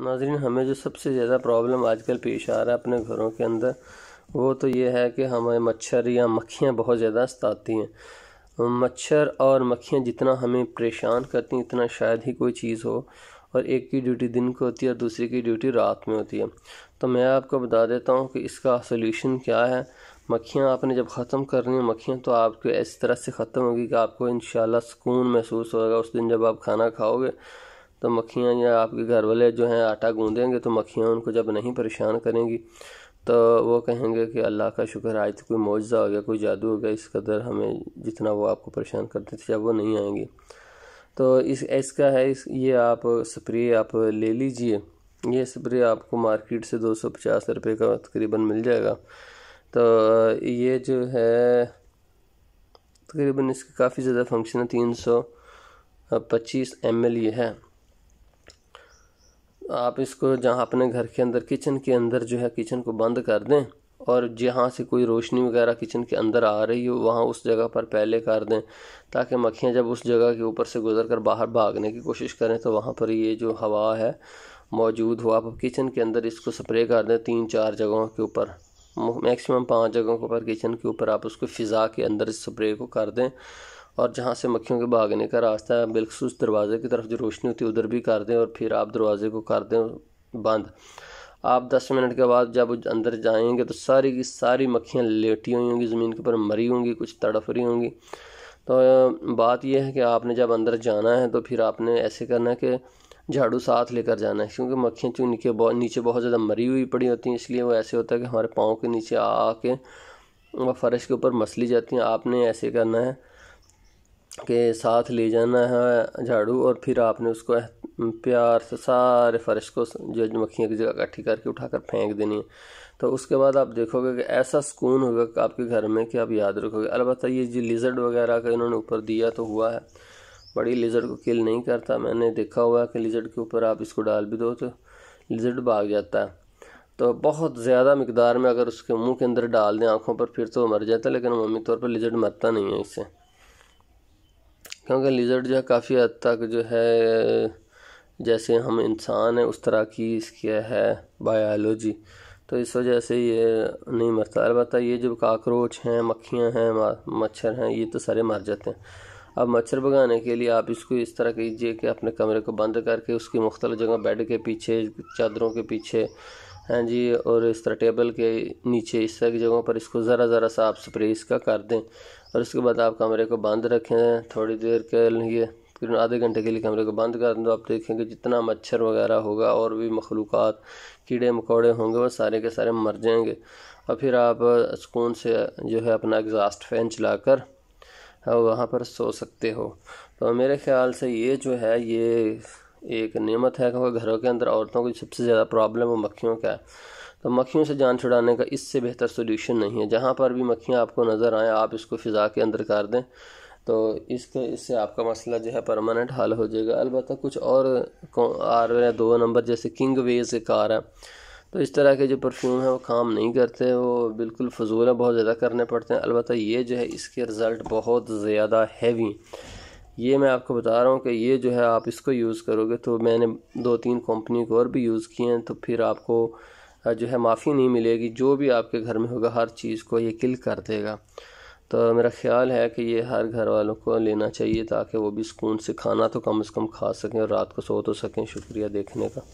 नाजरीन हमें जो सबसे ज़्यादा प्रॉब्लम आजकल पेश आ रहा है अपने घरों के अंदर वो तो ये है कि हमें मच्छर या मक्खियाँ बहुत ज़्यादा सताती हैं मच्छर और मक्खियाँ जितना हमें परेशान करती हैं इतना शायद ही कोई चीज़ हो और एक की ड्यूटी दिन को होती है और दूसरे की ड्यूटी रात में होती है तो मैं आपको बता देता हूँ कि इसका सोल्यूशन क्या है मक्खियाँ आपने जब ख़त्म करनी है मक्खियाँ तो आपको इस तरह से ख़त्म होगी कि आपको इन सुकून महसूस होगा उस दिन जब आप खाना खाओगे तो मक्खियाँ या आपके घर वाले जो हैं आटा गूंदेंगे तो मक्खियाँ उनको जब नहीं परेशान करेंगी तो वो कहेंगे कि अल्लाह का शुक्र आज तो कोई मुआवजा हो गया कोई जादू हो गया इस कदर हमें जितना वो आपको परेशान करते थे जब वो नहीं आएंगे तो इस इसका है इस ये आप स्प्रे आप ले लीजिए ये स्प्रे आपको मार्केट से दो सौ पचास रुपये का तकरीबन मिल जाएगा तो ये जो है तकरीबन इसके काफ़ी ज़्यादा फंक्शन है तीन सौ पच्चीस एम एल ये है आप इसको जहाँ अपने घर के अंदर किचन के अंदर जो है किचन को बंद कर दें और जहाँ से कोई रोशनी वगैरह किचन के अंदर आ रही हो वहाँ उस जगह पर पहले कर दें ताकि मक्खियाँ जब उस जगह के ऊपर से गुजर कर बाहर भागने की कोशिश करें तो वहाँ पर ये जो हवा है मौजूद हो आप किचन के अंदर इसको स्प्रे कर दें तीन चार जगहों के ऊपर मैक्सिमम पांच जगहों के ऊपर किचन के ऊपर आप उसको फ़िज़ा के अंदर स्प्रे को कर दें और जहाँ से मक्खियों के भागने का रास्ता है बिलखसूस दरवाज़े की तरफ जो रोशनी होती है उधर भी कर दें और फिर आप दरवाज़े को कर दें बंद आप दस मिनट के बाद जब अंदर जाएंगे तो सारी की सारी मक्खियाँ लेटी हुई होंगी ज़मीन के ऊपर मरी होंगी कुछ तड़फ रही होंगी तो बात यह है कि आपने जब अंदर जाना है तो फिर आपने ऐसे करना है कि झाड़ू साथ लेकर जाना है क्योंकि मक्खियाँ चूँ नीचे बहुत नीचे बहुत ज़्यादा मरी हुई पड़ी होती हैं इसलिए वो ऐसे होता है कि हमारे पाँव के नीचे आके वह फ़र्श के ऊपर मसली जाती हैं आपने ऐसे करना है के साथ ले जाना है झाड़ू और फिर आपने उसको प्यार से सारे फर्श को जो मक्खियाँ की जगह इकट्ठी करके उठाकर फेंक देनी है तो उसके बाद आप देखोगे कि ऐसा सुकून होगा कि आपके घर में कि आप याद रखोगे अलबत्त ये जो लिजर्ड वगैरह का इन्होंने ऊपर दिया तो हुआ है बड़ी लिजर्ड को किल नहीं करता मैंने देखा हुआ है कि लिजर्ड के ऊपर आप इसको डाल भी दो तो लिजर्ड भाग जाता है तो बहुत ज़्यादा मकदार में अगर उसके मुंह के अंदर डाल दें आँखों पर फिर तो मर जाता है लेकिन मम्मी तौर पर लिजर्ड मरता नहीं है इससे क्योंकि लिजर्ड जो है काफ़ी हद तक जो है जैसे हम इंसान हैं उस तरह की इसकी है बायोलॉजी तो इस वजह से ये नहीं मरता अलबत्त ये जो काकरोच हैं मक्खियाँ हैं मच्छर हैं ये तो सारे मर जाते हैं अब मच्छर भगाने के लिए आप इसको इस तरह कीजिए कि अपने कमरे को बंद करके उसकी मुख्तलिफ जगह बेड के पीछे चादरों के पीछे हैं जी और इस तरह टेबल के नीचे इस तरह की जगहों पर इसको ज़रा ज़रा सा आप स्प्रे इसका कर दें और उसके बाद आप कमरे को बंद रखें थोड़ी देर के लिए फिर आधे घंटे के लिए कमरे को बंद कर दो तो आप देखेंगे जितना मच्छर वगैरह होगा और भी मखलूक कीड़े मकोड़े होंगे वो सारे के सारे मर जाएंगे और फिर आप सुकून से जो है अपना एग्ज़ास्ट फ़ैन चला कर हाँ, वहाँ पर सो सकते हो तो मेरे ख्याल से ये जो है ये एक नियमत है क्योंकि घरों के अंदर औरतों की सबसे ज़्यादा प्रॉब्लम वो मक्खियों का है तो मक्खियों से जान छुड़ाने का इससे बेहतर सोल्यूशन नहीं है जहाँ पर भी मक्खियाँ आपको नज़र आएँ आप इसको फ़िज़ा के अंदर कर दें तो इसके इससे आपका मसला जो है परमानेंट हल हो जाएगा अलबत्त कुछ और रहे हैं दो नंबर जैसे किंग वेज एक रहा है तो इस तरह के जो परफ्यूम है वो काम नहीं करते वो बिल्कुल फजूल है बहुत ज़्यादा करने पड़ते हैं अलबत्त ये जो है इसके रिज़ल्ट बहुत ज़्यादा हैवी ये मैं आपको बता रहा हूँ कि ये जो है आप इसको यूज़ करोगे तो मैंने दो तीन कंपनी को और भी यूज़ किए हैं तो फिर आपको जो है माफ़ी नहीं मिलेगी जो भी आपके घर में होगा हर चीज़ को ये किल कर देगा तो मेरा ख्याल है कि ये हर घर वालों को लेना चाहिए ताकि वो भी सुकून से खाना तो कम से कम खा सकें और रात को सो तो सकें शुक्रिया देखने का